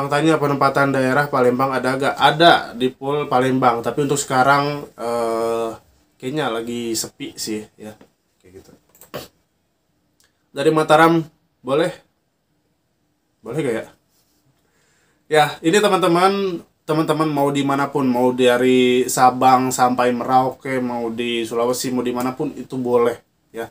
Bang tanya penempatan daerah Palembang ada gak? Ada di pool Palembang, tapi untuk sekarang eh, kayaknya lagi sepi sih ya. Kayak gitu. Dari Mataram boleh? Boleh gak ya? Ya, ini teman-teman teman-teman mau dimanapun mau dari Sabang sampai Merauke mau di Sulawesi mau dimanapun itu boleh ya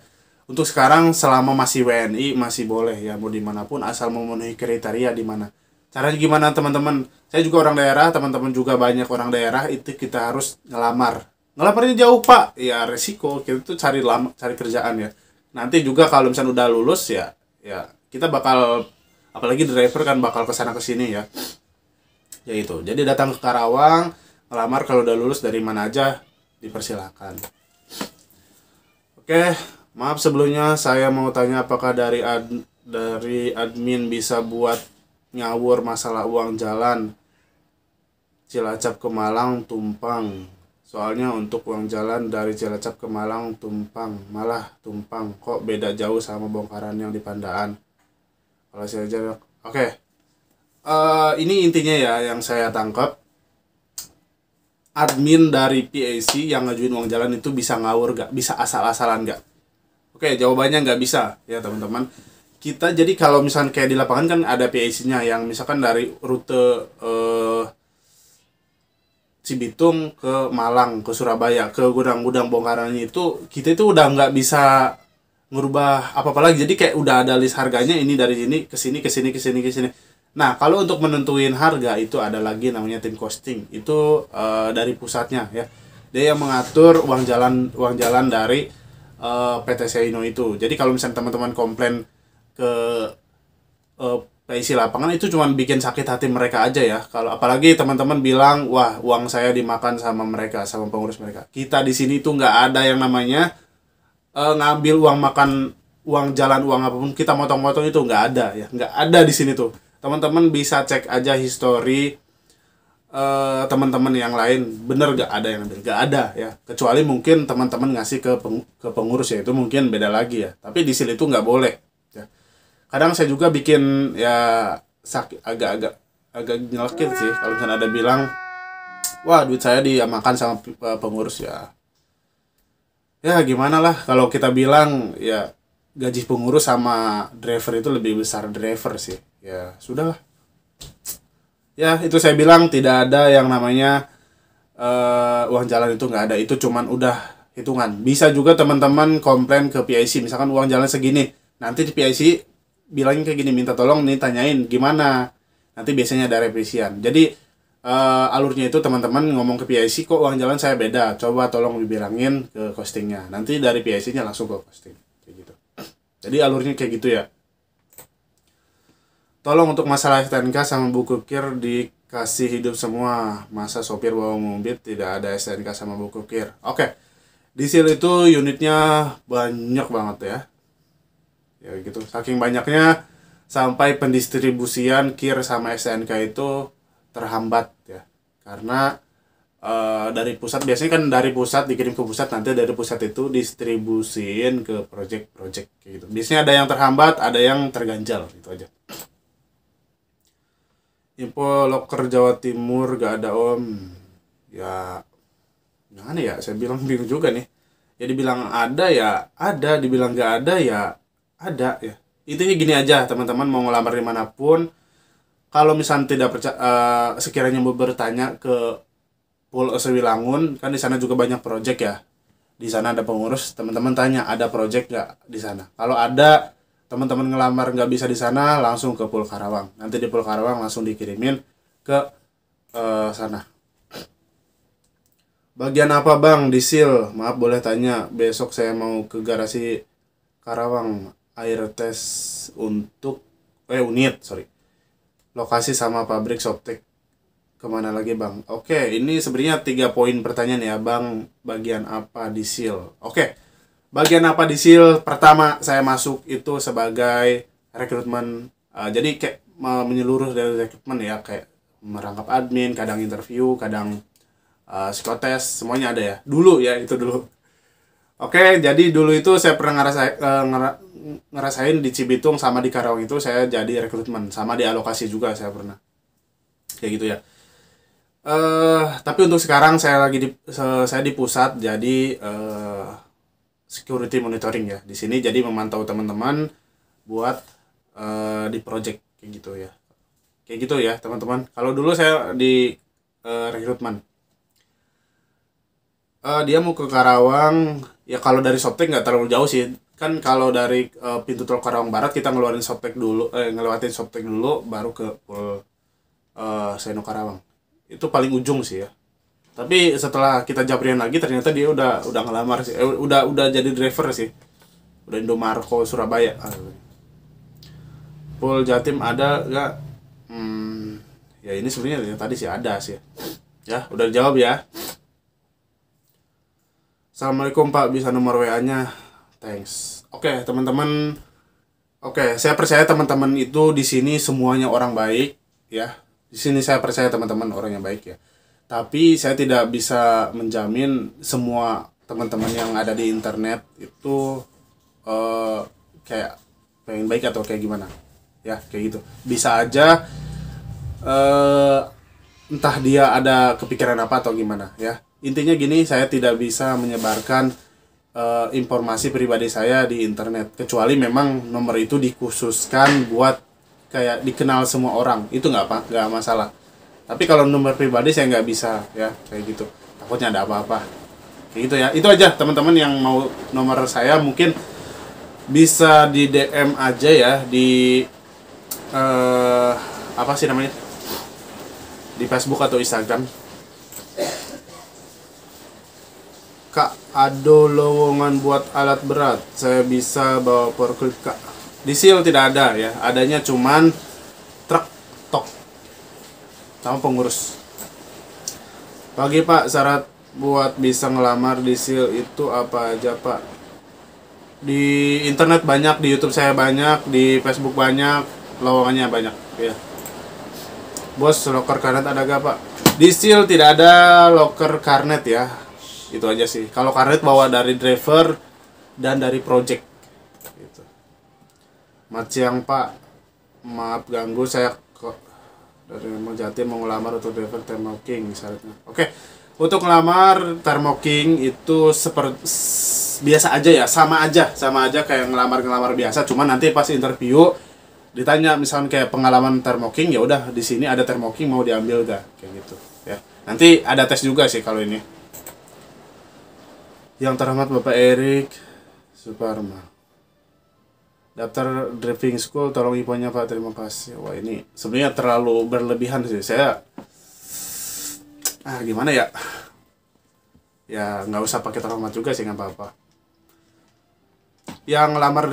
untuk sekarang selama masih WNI masih boleh ya mau dimanapun asal memenuhi kriteria di mana caranya gimana teman-teman saya juga orang daerah teman-teman juga banyak orang daerah itu kita harus ngelamar ngelamarnya jauh pak ya resiko kita tuh cari lama cari kerjaan ya nanti juga kalau misalnya udah lulus ya ya kita bakal apalagi driver kan bakal kesana kesini ya ya itu jadi datang ke Karawang ngelamar kalau udah lulus dari mana aja dipersilahkan oke maaf sebelumnya saya mau tanya apakah dari ad, dari admin bisa buat nyawur masalah uang jalan Cilacap ke Malang tumpang soalnya untuk uang jalan dari Cilacap ke Malang tumpang malah tumpang kok beda jauh sama bongkaran yang di Pandaan kalau saya jawab oke okay. uh, eh, ini intinya ya yang saya tangkap admin dari PAC yang ngajuin uang jalan itu bisa ngawur gak bisa asal-asalan gak oke okay, jawabannya nggak bisa ya teman-teman kita jadi kalau misalkan kayak di lapangan kan ada PAC-nya yang misalkan dari rute eh, Cibitung ke Malang ke Surabaya ke gudang-gudang bongkarannya itu kita itu udah nggak bisa ngubah apa apa lagi jadi kayak udah ada list harganya ini dari sini ke sini ke sini ke sini ke sini nah kalau untuk menentuin harga itu ada lagi namanya tim costing itu uh, dari pusatnya ya dia yang mengatur uang jalan uang jalan dari uh, eh, PT Seino itu jadi kalau misalnya teman-teman komplain ke uh, eh, isi lapangan itu cuma bikin sakit hati mereka aja ya kalau apalagi teman-teman bilang wah uang saya dimakan sama mereka sama pengurus mereka kita di sini itu nggak ada yang namanya uh, ngambil uang makan uang jalan uang apapun kita motong-motong itu nggak ada ya nggak ada di sini tuh teman-teman bisa cek aja history uh, teman-teman yang lain bener nggak ada yang ambil nggak ada ya kecuali mungkin teman-teman ngasih ke peng ke pengurus ya itu mungkin beda lagi ya tapi di sini itu nggak boleh kadang saya juga bikin ya sakit agak-agak agak nyelkit sih kalau misalnya ada bilang wah duit saya diamakan sama pengurus ya ya gimana lah kalau kita bilang ya gaji pengurus sama driver itu lebih besar driver sih ya sudahlah ya itu saya bilang tidak ada yang namanya uh, uang jalan itu nggak ada itu cuman udah hitungan bisa juga teman-teman komplain ke PIC misalkan uang jalan segini nanti di PIC bilangin kayak gini minta tolong nih tanyain gimana nanti biasanya ada revisian jadi uh, alurnya itu teman-teman ngomong ke PIC kok uang jalan saya beda coba tolong dibilangin ke costingnya nanti dari PIC nya langsung ke costing kayak gitu jadi alurnya kayak gitu ya tolong untuk masalah STNK sama buku kir dikasih hidup semua masa sopir bawa mobil tidak ada STNK sama buku kir oke okay. di sini itu unitnya banyak banget ya ya gitu saking banyaknya sampai pendistribusian kir sama SNK itu terhambat ya karena uh, dari pusat biasanya kan dari pusat dikirim ke pusat nanti dari pusat itu distribusin ke project-project kayak gitu biasanya ada yang terhambat ada yang terganjal itu aja info loker Jawa Timur gak ada om ya gimana ya saya bilang bingung juga nih ya dibilang ada ya ada dibilang gak ada ya ada ya itu gini aja teman-teman mau ngelamar dimanapun kalau misalnya tidak percaya uh, eh, sekiranya mau bertanya ke Pulau Sewilangun kan di sana juga banyak project ya di sana ada pengurus teman-teman tanya ada project nggak di sana kalau ada teman-teman ngelamar nggak bisa di sana langsung ke Pulau Karawang nanti di Pulau Karawang langsung dikirimin ke uh, sana bagian apa bang di seal maaf boleh tanya besok saya mau ke garasi Karawang air tes untuk eh unit sorry lokasi sama pabrik softtek kemana lagi bang oke ini sebenarnya tiga poin pertanyaan ya bang bagian apa di seal oke bagian apa di seal pertama saya masuk itu sebagai rekrutmen uh, jadi kayak menyeluruh dari rekrutmen ya kayak merangkap admin kadang interview kadang uh, ah, psikotes semuanya ada ya dulu ya itu dulu oke jadi dulu itu saya pernah ngerasa uh, ngerasain di Cibitung sama di Karawang itu saya jadi rekrutmen sama di alokasi juga saya pernah kayak gitu ya uh, tapi untuk sekarang saya lagi di saya di pusat jadi uh, security monitoring ya di sini jadi memantau teman-teman buat uh, di project kayak gitu ya kayak gitu ya teman-teman kalau dulu saya di uh, rekrutmen uh, dia mau ke Karawang ya kalau dari Soptek nggak terlalu jauh sih kan kalau dari uh, pintu tol Karawang Barat kita ngeluarin Soptek dulu eh ngelewatin Soptek dulu baru ke Pul uh, eh, Seno Karawang. Itu paling ujung sih ya. Tapi setelah kita jabrian lagi ternyata dia udah udah ngelamar sih. Eh, udah udah jadi driver sih. Udah Indo Marco Surabaya. Pul Jatim ada nggak? Hmm, ya ini sebenarnya tadi sih ada sih. Ya, udah jawab ya. Assalamualaikum Pak, bisa nomor WA-nya? thanks oke okay, teman-teman oke okay, saya percaya teman-teman itu di sini semuanya orang baik ya di sini saya percaya teman-teman orang yang baik ya tapi saya tidak bisa menjamin semua teman-teman yang ada di internet itu uh, kayak pengen baik atau kayak gimana ya kayak gitu bisa aja uh, entah dia ada kepikiran apa atau gimana ya intinya gini saya tidak bisa menyebarkan uh, informasi pribadi saya di internet kecuali memang nomor itu dikhususkan buat kayak dikenal semua orang itu nggak apa nggak masalah tapi kalau nomor pribadi saya nggak bisa ya kayak gitu takutnya ada apa-apa kayak gitu ya itu aja teman-teman yang mau nomor saya mungkin bisa di DM aja ya di uh, apa sih namanya di Facebook atau Instagram Kak, ada lowongan buat alat berat. Saya bisa bawa forklift, Kak. Di seal tidak ada ya. Adanya cuman truk, tok. Sama pengurus. Pagi, Pak. Syarat buat bisa ngelamar di seal itu apa aja, Pak? Di internet banyak, di YouTube saya banyak, di Facebook banyak, lowongannya banyak, ya. Bos, loker karet ada gak, Pak? Di seal tidak ada loker karnet ya itu aja sih kalau karet bawa dari driver dan dari project gitu. mat siang pak maaf ganggu saya kok dari mau jatim mau ngelamar untuk driver thermo king misalnya oke untuk ngelamar thermo king itu seperti biasa aja ya sama aja sama aja kayak ngelamar ngelamar biasa cuman nanti pas interview ditanya misalnya kayak pengalaman thermoking ya udah di sini ada thermoking mau diambil gak kayak gitu ya nanti ada tes juga sih kalau ini yang terhormat Bapak Erik Suparma. Daftar driving school tolong infonya Pak, terima kasih. Wah, ini sebenarnya terlalu berlebihan sih. Saya ah gimana ya? Ya nggak usah pakai terhormat juga sih nggak apa-apa. Yang ngelamar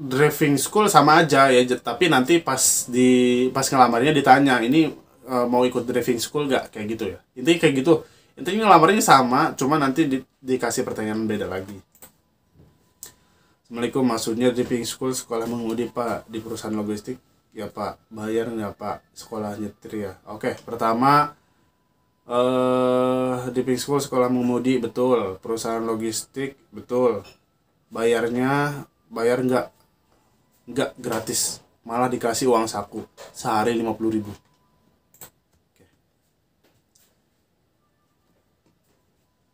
driving school sama aja ya, tapi nanti pas di pas ngelamarnya ditanya ini eh, mau ikut driving school gak kayak gitu ya. Intinya kayak gitu intinya ngelamarnya sama cuma nanti di, dikasih pertanyaan beda lagi Assalamualaikum maksudnya di Pink School sekolah mengudi Pak di perusahaan logistik ya Pak bayar nggak Pak sekolah nyetir ya oke pertama eh di Pink School sekolah mengemudi betul perusahaan logistik betul bayarnya bayar nggak nggak gratis malah dikasih uang saku sehari lima puluh ribu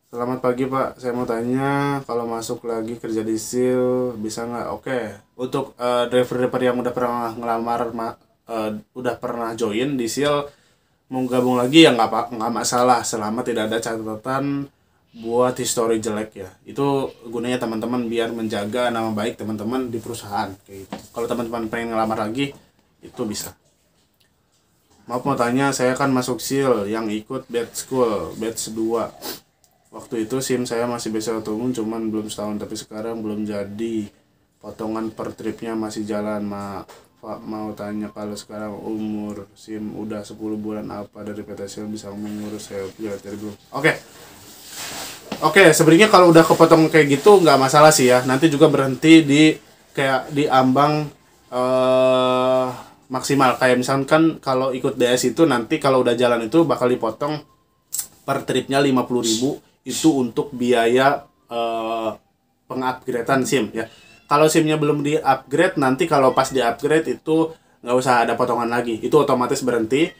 Selamat pagi Pak, saya mau tanya kalau masuk lagi kerja di SIL bisa nggak? Oke, okay. untuk uh, eh, driver-driver yang udah pernah ngelamar, ma uh, udah pernah join di SIL mau gabung lagi ya nggak Pak? nggak masalah selama tidak ada catatan buat histori jelek ya. Itu gunanya teman-teman biar menjaga nama baik teman-teman di perusahaan kayak gitu. Kalau teman-teman pengen ngelamar lagi itu bisa. Maaf mau tanya, saya kan masuk SIL yang ikut bed school, batch 2 Waktu itu SIM saya masih bisa turun cuman belum setahun tapi sekarang belum jadi. Potongan per tripnya masih jalan, ma Pak mau tanya kalau sekarang umur SIM udah 10 bulan apa dari PT SIM bisa mengurus saya Jatir Group. Oke. Oke, okay, sebenarnya kalau udah kepotong kayak gitu nggak masalah sih ya. Nanti juga berhenti di kayak di ambang uh, eh, maksimal. Kayak misalkan kalau ikut DS itu nanti kalau udah jalan itu bakal dipotong per tripnya 50.000 itu untuk biaya uh, pengupgradean SIM ya. Kalau SIM-nya belum di-upgrade nanti kalau pas di-upgrade itu nggak usah ada potongan lagi. Itu otomatis berhenti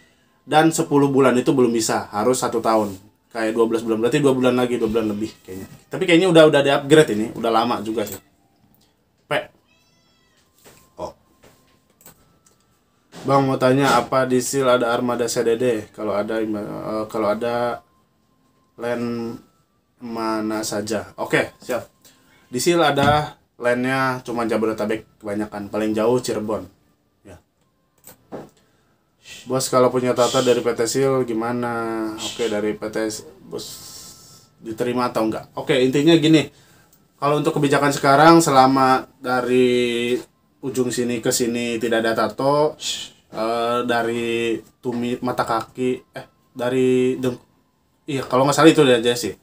dan 10 bulan itu belum bisa, harus satu tahun. Kayak 12 bulan berarti dua bulan lagi, dua bulan lebih kayaknya. Tapi kayaknya udah udah di-upgrade ini, udah lama juga sih. P. Oh. Bang mau tanya apa di SIL ada armada CDD? Kalau ada eh, kalau ada land mana saja. Oke, siap. Di sini ada lainnya cuma Jabodetabek kebanyakan, paling jauh Cirebon. Ya. Bos kalau punya tata dari PT Sil gimana? Oke, dari PT Bos diterima atau enggak? Oke, intinya gini. Kalau untuk kebijakan sekarang selama dari ujung sini ke sini tidak ada tato e, dari tumit mata kaki eh dari deng iya kalau nggak salah itu aja sih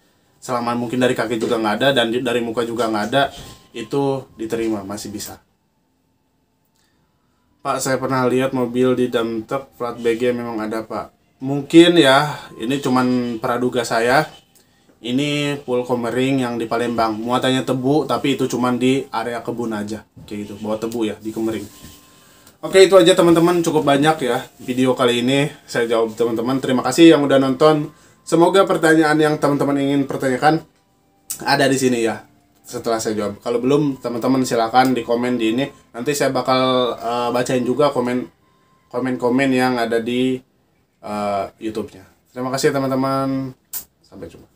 selama mungkin dari kaki juga nggak ada dan dari muka juga nggak ada itu diterima masih bisa Pak saya pernah lihat mobil di dam truck plat BG memang ada Pak mungkin ya ini cuman praduga saya ini full komering yang di Palembang muatannya tebu tapi itu cuman di area kebun aja kayak gitu bawa tebu ya di kemering oke itu aja teman-teman cukup banyak ya video kali ini saya jawab teman-teman terima kasih yang udah nonton Semoga pertanyaan yang teman-teman ingin pertanyakan ada di sini ya setelah saya jawab. Kalau belum teman-teman silakan di komen di ini. Nanti saya bakal uh, bacain juga komen komen-komen yang ada di uh, YouTube-nya. Terima kasih teman-teman. Sampai jumpa.